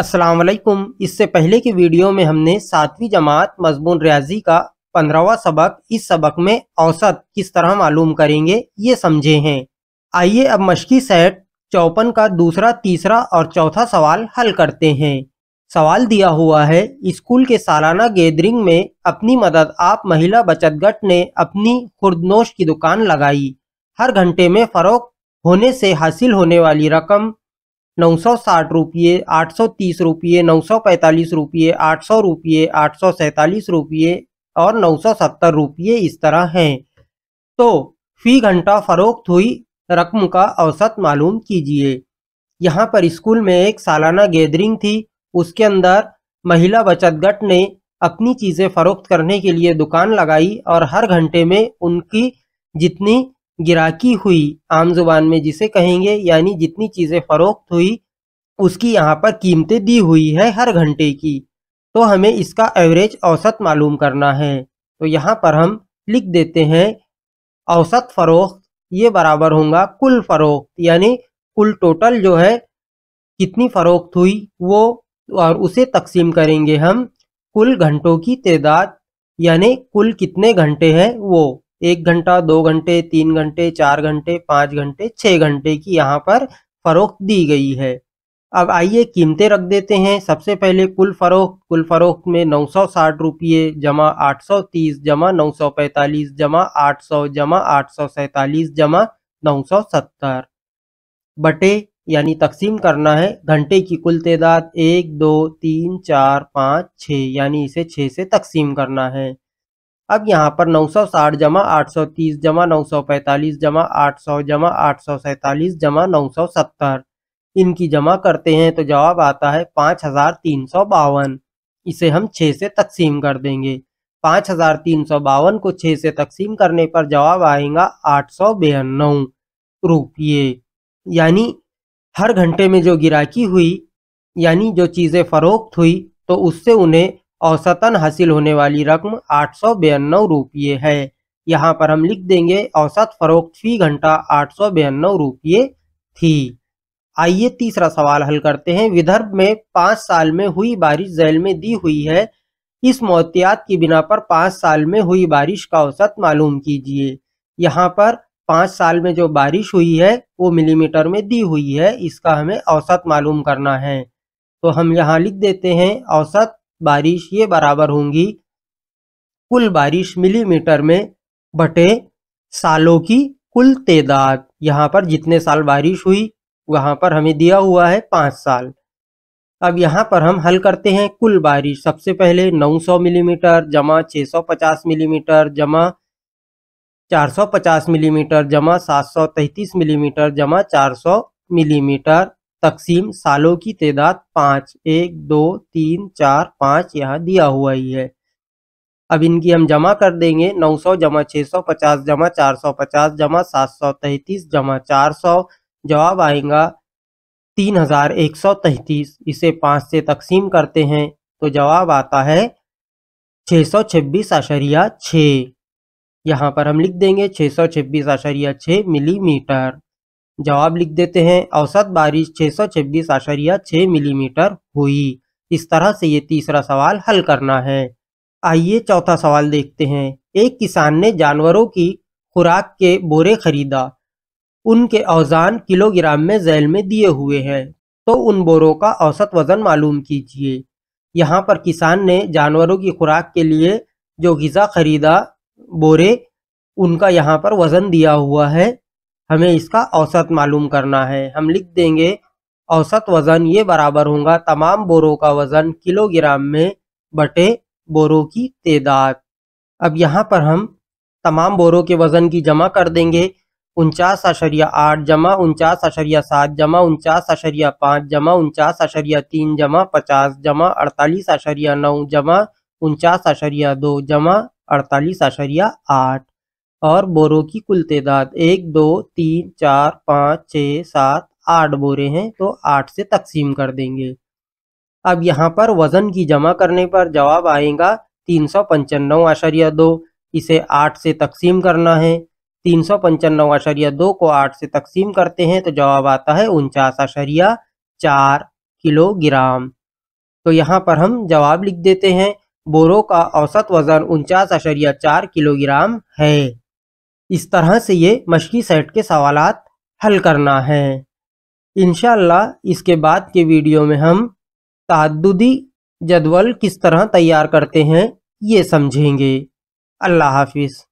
असलकुम इससे पहले की वीडियो में हमने सातवीं जमात मजमून रियाजी का पंद्रहवा सबक इस सबक में औसत किस तरह मालूम करेंगे ये समझे हैं आइए अब मशकी सेट चौपन का दूसरा तीसरा और चौथा सवाल हल करते हैं सवाल दिया हुआ है स्कूल के सालाना गैदरिंग में अपनी मदद आप महिला बचत गट ने अपनी खुर्दनोश की दुकान लगाई हर घंटे में फ़रोख होने से हासिल होने वाली रकम नौ सौ साठ रुपये आठ सौ तीस रुपये नौ सौ पैंतालीस रुपये आठ सौ रुपये आठ सौ सैंतालीस रुपये और नौ सौ सत्तर रुपये इस तरह हैं तो फी घंटा फरोख्त हुई रकम का औसत मालूम कीजिए यहाँ पर स्कूल में एक सालाना गैदरिंग थी उसके अंदर महिला बचत गट ने अपनी चीज़ें फरोख्त करने के लिए दुकान लगाई और हर घंटे में उनकी जितनी गिराकी हुई आम जुबान में जिसे कहेंगे यानी जितनी चीज़ें फरोख्त हुई उसकी यहाँ पर कीमतें दी हुई है हर घंटे की तो हमें इसका एवरेज औसत मालूम करना है तो यहाँ पर हम लिख देते हैं औसत फ़रोख्त ये बराबर होगा कुल फ़रोख्त यानी कुल टोटल जो है कितनी फ़रोख्त हुई वो और उसे तकसीम करेंगे हम कुल घंटों की तदाद यानी कुल कितने घंटे हैं वो एक घंटा दो घंटे तीन घंटे चार घंटे पाँच घंटे छः घंटे की यहाँ पर फ़रोख्त दी गई है अब आइए कीमतें रख देते हैं सबसे पहले कुल फ़रोख्त कुल फ़रोख्त में नौ सौ साठ रुपये जमा आठ सौ तीस जमा नौ सौ पैंतालीस जमा आठ सौ जमा आठ सौ सैंतालीस जमा नौ सौ सत्तर बटे यानी तकसीम करना है घंटे की कुल तदाद एक दो तीन चार पाँच छः यानी इसे छः से तकसीम करना है अब यहाँ पर 960 जमा आठ सौ तीस जमा नौ सौ पैतालीस जमा आठ सौ जमा आठ सौ सैतालीस जमा नौ सौ सत्तर इनकी जमा करते हैं तो जवाब आता है पाँच हजार तीन सौ बावन इसे हम छः से तकसीम कर देंगे पाँच हजार तीन सौ बावन को छः से तकसीम करने पर जवाब आएगा आठ सौ बयानवे रुपये यानी हर घंटे में जो गिराकी हुई यानी जो चीज़ें फ़रोख्त हुई तो उससे उन्हें औसतन हासिल होने वाली रकम आठ सौ बयानौ रुपये है यहाँ पर हम लिख देंगे औसत फरोख्त फी घंटा आठ सौ बयानौ रुपये थी आइए तीसरा सवाल हल करते हैं विदर्भ में पाँच साल में हुई बारिश जैल में दी हुई है इस मोतियात की बिना पर पाँच साल में हुई बारिश का औसत मालूम कीजिए यहाँ पर पाँच साल में जो बारिश हुई है वो मिलीमीटर में दी हुई है इसका हमें औसत मालूम करना है तो हम यहाँ लिख देते हैं औसत बारिश ये बराबर होंगी कुल बारिश मिलीमीटर में बटे सालों की कुल तदाद यहाँ पर जितने साल बारिश हुई वहाँ पर हमें दिया हुआ है पाँच साल अब यहाँ पर हम हल करते हैं कुल बारिश सबसे पहले 900 मिलीमीटर mm, जमा 650 मिलीमीटर mm, जमा 450 मिलीमीटर mm, जमा 733 मिलीमीटर जमा 400 मिलीमीटर तकसीम सालों की तादाद पाँच एक दो तीन चार पाँच यहाँ दिया हुआ ही है अब इनकी हम जमा कर देंगे 900 जमा सौ पचास जमा चार सौ पचास जमा सात सौ तैतीस जमा चार सौ जवाब आएगा तीन हजार एक सौ तैतीस इसे पाँच से तकसीम करते हैं तो जवाब आता है सौ छब्बीस आशरिया छः यहाँ पर हम लिख देंगे सौ छब्बीस आशरिया छः मिलीमीटर जवाब लिख देते हैं औसत बारिश छः सौ छब्बीस आशरिया छः मिलीमीटर हुई इस तरह से ये तीसरा सवाल हल करना है आइए चौथा सवाल देखते हैं एक किसान ने जानवरों की खुराक के बोरे खरीदा उनके अवजान किलोग्राम में जैल में दिए हुए हैं तो उन बोरों का औसत वज़न मालूम कीजिए यहाँ पर किसान ने जानवरों की खुराक के लिए जो गज़ा खरीदा बोरे उनका यहाँ पर वज़न दिया हुआ है हमें इसका औसत मालूम करना है हम लिख देंगे औसत वज़न ये बराबर होगा तमाम बोरों का वज़न किलोग्राम में बटे बोरों की तदाद अब यहाँ पर हम तमाम बोरों के वज़न की जमा कर देंगे उनचास अशरिया आठ जमा उनचास अशरिया सात जमा उनचास अशरिया पाँच जमा उनचास अशरिया तीन जमा पचास जमा अड़तालीस अशरिया नौ जमा उनचास अशरिया दो जमा अड़तालीस अशरिया आठ और बोरों की कुल तदाद एक दो तीन चार पाँच छः सात आठ बोरे हैं तो आठ से तकसीम कर देंगे अब यहाँ पर वज़न की जमा करने पर जवाब आएगा तीन सौ पंचानवे आशरिया दो इसे आठ से तकसीम करना है तीन सौ पंचानवे आशरिया दो को आठ से तकसीम करते हैं तो जवाब आता है उनचास आशरिया चार किलोग्राम तो यहाँ पर हम जवाब लिख देते हैं बोरों का औसत वज़न उनचास आशरिया चार किलोग्राम है इस तरह से ये मशकी सेट के सवाल हल करना है इनशाला इसके बाद के वीडियो में हम तहदी जदवल किस तरह तैयार करते हैं ये समझेंगे अल्लाह हाफिज़